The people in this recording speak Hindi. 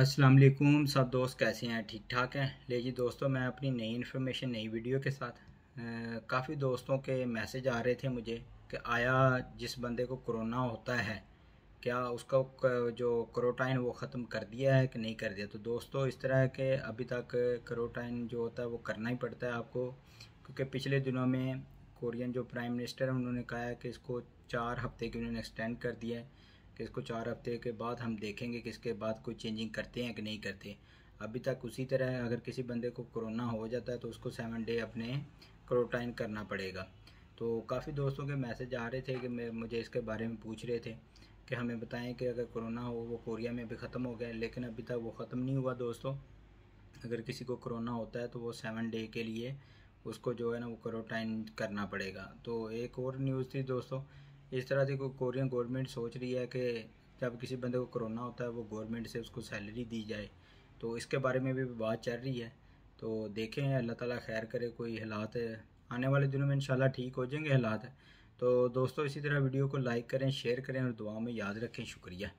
अस्सलाम वालेकुम सब दोस्त कैसे हैं ठीक ठाक हैं ले जी दोस्तों मैं अपनी नई इन्फॉर्मेशन नई वीडियो के साथ काफ़ी दोस्तों के मैसेज आ रहे थे मुझे कि आया जिस बंदे को कोरोना होता है क्या उसका जो क्रोटाइन वो ख़त्म कर दिया है कि नहीं कर दिया तो दोस्तों इस तरह के अभी तक क्रोटाइन जो होता है वो करना ही पड़ता है आपको क्योंकि पिछले दिनों में कोरियन जो प्राइम मिनिस्टर हैं उन्होंने कहा है कि इसको चार हफ्ते के उन्होंने एक्सटेंड कर दिया है इसको चार हफ्ते के बाद हम देखेंगे कि इसके बाद कोई चेंजिंग करते हैं कि नहीं करते अभी तक उसी तरह अगर किसी बंदे को कोरोना हो जाता है तो उसको सेवन डे अपने क्रोटाइन करना पड़ेगा तो काफ़ी दोस्तों के मैसेज आ रहे थे कि मैं मुझे इसके बारे में पूछ रहे थे कि हमें बताएं कि अगर कोरोना हो वो कोरिया में भी ख़त्म हो गया लेकिन अभी तक वो ख़त्म नहीं हुआ दोस्तों अगर किसी को कोरोना होता है तो वो सेवन डे के लिए उसको जो है ना वो क्रोटाइन करना पड़ेगा तो एक और न्यूज़ थी दोस्तों इस तरह से कोई कोरियन गवर्नमेंट सोच रही है कि जब किसी बंदे को कोरोना होता है वो गवर्नमेंट से उसको सैलरी दी जाए तो इसके बारे में भी बात चल रही है तो देखें अल्लाह ताला खैर करे कोई हालात आने वाले दिनों में इंशाल्लाह ठीक हो जाएंगे हालात तो दोस्तों इसी तरह वीडियो को लाइक करें शेयर करें और दुआ में याद रखें शुक्रिया